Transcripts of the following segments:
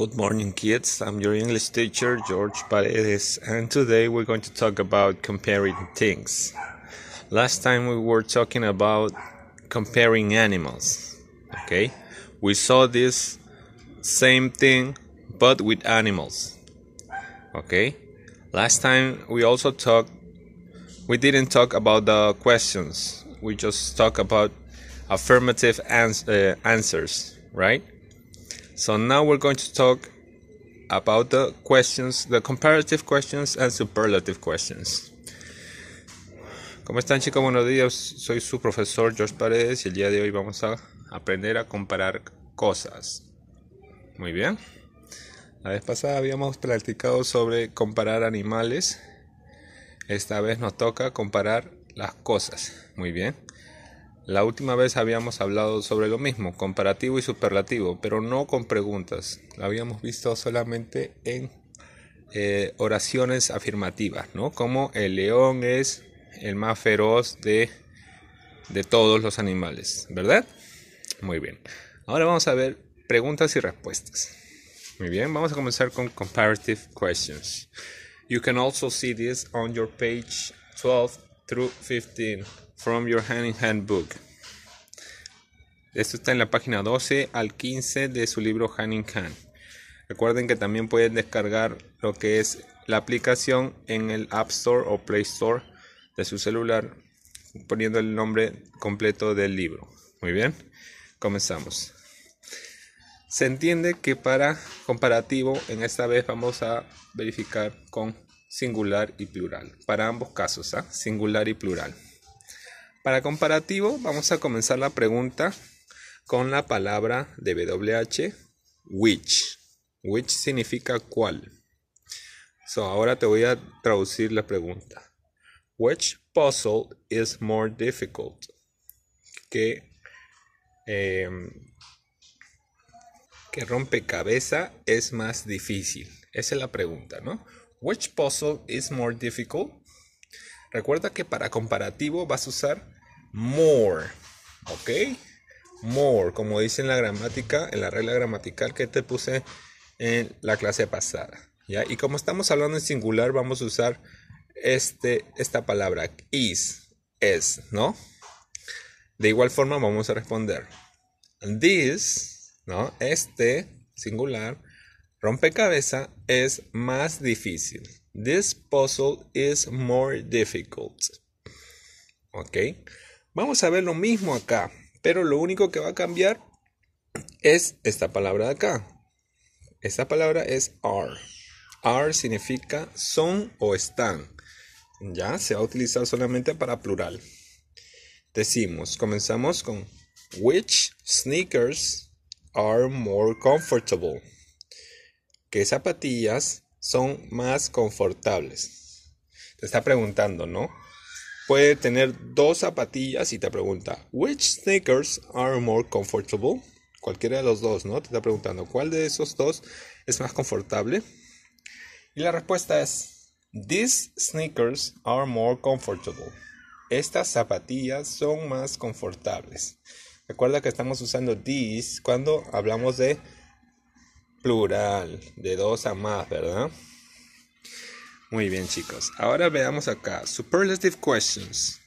Good morning, kids. I'm your English teacher, George Paredes, and today we're going to talk about comparing things. Last time we were talking about comparing animals. Okay? We saw this same thing but with animals. Okay? Last time we also talked, we didn't talk about the questions, we just talked about affirmative ans uh, answers, right? So now we're going to talk about the questions, the comparative questions and superlative questions. ¿Cómo están chicos? Buenos días, soy su profesor George Paredes y el día de hoy vamos a aprender a comparar cosas. Muy bien. La vez pasada habíamos practicado sobre comparar animales. Esta vez nos toca comparar las cosas. Muy bien. La última vez habíamos hablado sobre lo mismo, comparativo y superlativo, pero no con preguntas. Lo habíamos visto solamente en eh, oraciones afirmativas, ¿no? Como el león es el más feroz de, de todos los animales, ¿verdad? Muy bien. Ahora vamos a ver preguntas y respuestas. Muy bien, vamos a comenzar con comparative questions. You can also see this on your page 12 through 15. From Your Hand in Hand Book. Esto está en la página 12 al 15 de su libro Hand in Hand. Recuerden que también pueden descargar lo que es la aplicación en el App Store o Play Store de su celular poniendo el nombre completo del libro. Muy bien, comenzamos. Se entiende que para comparativo, en esta vez vamos a verificar con singular y plural. Para ambos casos, ¿ah? singular y plural. Para comparativo, vamos a comenzar la pregunta con la palabra de WH, which. Which significa cuál. So, ahora te voy a traducir la pregunta. Which puzzle is more difficult? Que eh, em, rompe rompecabeza es más difícil? Esa es la pregunta, ¿no? Which puzzle is more difficult? Recuerda que para comparativo vas a usar more, ¿ok? More, como dice en la gramática, en la regla gramatical que te puse en la clase pasada, ¿ya? Y como estamos hablando en singular, vamos a usar este, esta palabra, is, es, ¿no? De igual forma vamos a responder, this, ¿no? Este, singular, rompecabeza es más difícil. This puzzle is more difficult. ¿Ok? Vamos a ver lo mismo acá, pero lo único que va a cambiar es esta palabra de acá. Esta palabra es are. Are significa son o están. Ya se va a utilizar solamente para plural. Decimos, comenzamos con which sneakers are more comfortable. ¿Qué zapatillas son más confortables? Te está preguntando, ¿no? puede tener dos zapatillas y te pregunta, which sneakers are more comfortable? Cualquiera de los dos, ¿no? Te está preguntando, ¿cuál de esos dos es más confortable? Y la respuesta es, these sneakers are more comfortable. Estas zapatillas son más confortables. Recuerda que estamos usando these cuando hablamos de plural, de dos a más, ¿verdad? Muy bien, chicos. Ahora veamos acá. Superlative questions.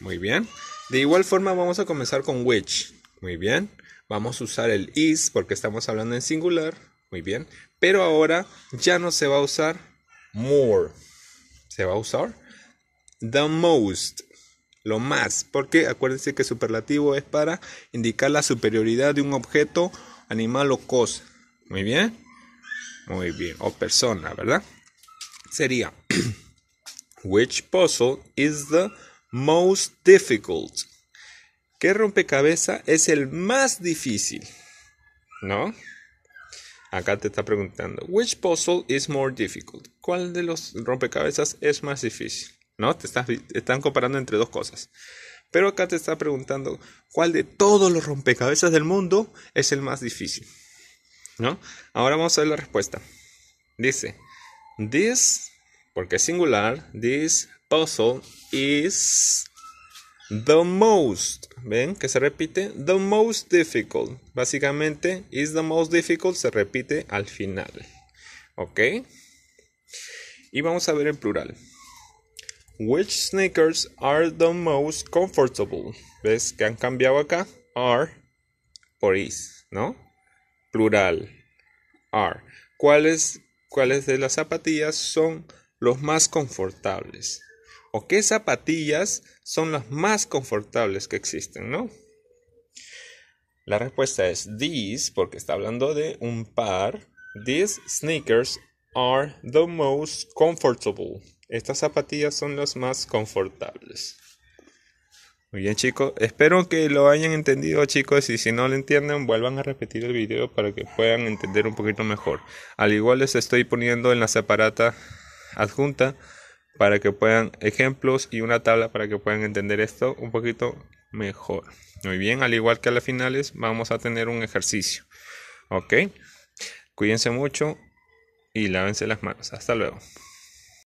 Muy bien. De igual forma vamos a comenzar con which. Muy bien. Vamos a usar el is porque estamos hablando en singular. Muy bien. Pero ahora ya no se va a usar more. Se va a usar the most. Lo más. Porque acuérdense que superlativo es para indicar la superioridad de un objeto, animal o cosa. Muy bien. Muy bien. O persona, ¿verdad? sería Which puzzle is the most difficult? ¿Qué rompecabezas es el más difícil? ¿No? Acá te está preguntando, which puzzle is more difficult? ¿Cuál de los rompecabezas es más difícil? ¿No? Te están comparando entre dos cosas. Pero acá te está preguntando, ¿cuál de todos los rompecabezas del mundo es el más difícil? ¿No? Ahora vamos a ver la respuesta. Dice, This, porque es singular, this puzzle is the most. ¿Ven? Que se repite. The most difficult. Básicamente, is the most difficult se repite al final. ¿Ok? Y vamos a ver el plural. Which sneakers are the most comfortable? ¿Ves que han cambiado acá? Are por is, ¿no? Plural. Are. ¿Cuáles cuáles de las zapatillas son los más confortables o qué zapatillas son las más confortables que existen, ¿no? La respuesta es these, porque está hablando de un par. These sneakers are the most comfortable. Estas zapatillas son las más confortables. Muy bien chicos, espero que lo hayan entendido chicos y si no lo entienden vuelvan a repetir el video para que puedan entender un poquito mejor. Al igual les estoy poniendo en la separata adjunta para que puedan ejemplos y una tabla para que puedan entender esto un poquito mejor. Muy bien, al igual que a las finales vamos a tener un ejercicio. Ok, cuídense mucho y lávense las manos. Hasta luego.